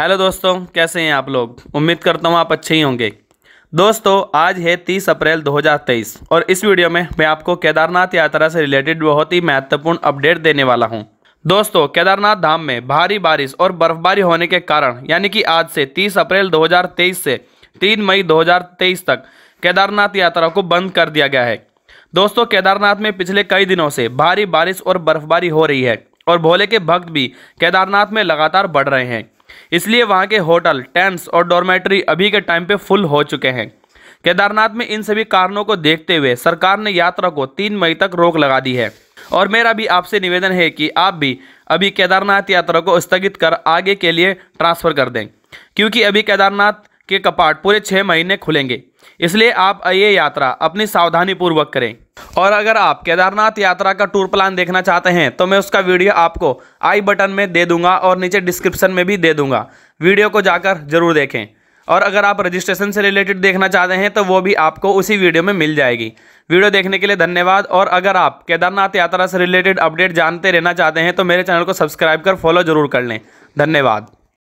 hello दोस्तों कैसे हैं आप लोग उम्मीद करता हूँ आप अच्छे ही होंगे दोस्तों आज है 30 अप्रैल 2023 और इस वीडियो में मैं आपको केदारनाथ यात्रा से रिलेटेड बहुत ही महत्वपूर्ण अपडेट देने वाला हूँ दोस्तों केदारनाथ धाम में भारी बारिश और बर्फबारी होने के कारण यानी कि आज से तीस अप्रैल दो से तीन मई दो तक केदारनाथ यात्रा को बंद कर दिया गया है दोस्तों केदारनाथ में पिछले कई दिनों से भारी बारिश और बर्फबारी हो रही है और भोले के भक्त भी केदारनाथ में लगातार बढ़ रहे हैं इसलिए वहाँ के होटल टेंट्स और डॉर्मेटरी अभी के टाइम पे फुल हो चुके हैं केदारनाथ में इन सभी कारणों को देखते हुए सरकार ने यात्रा को तीन मई तक रोक लगा दी है और मेरा भी आपसे निवेदन है कि आप भी अभी केदारनाथ यात्रा को स्थगित कर आगे के लिए ट्रांसफर कर दें क्योंकि अभी केदारनाथ के कपाट पूरे छः महीने खुलेंगे इसलिए आप ये यात्रा अपनी सावधानी पूर्वक करें और अगर आप केदारनाथ यात्रा का टूर प्लान देखना चाहते हैं तो मैं उसका वीडियो आपको आई बटन में दे दूंगा और नीचे डिस्क्रिप्शन में भी दे दूंगा वीडियो को जाकर जरूर देखें और अगर आप रजिस्ट्रेशन से रिलेटेड देखना चाहते हैं तो वो भी आपको उसी वीडियो में मिल जाएगी वीडियो देखने के लिए धन्यवाद और अगर आप केदारनाथ यात्रा से रिलेटेड अपडेट जानते रहना चाहते हैं तो मेरे चैनल को सब्सक्राइब कर फॉलो जरूर कर लें धन्यवाद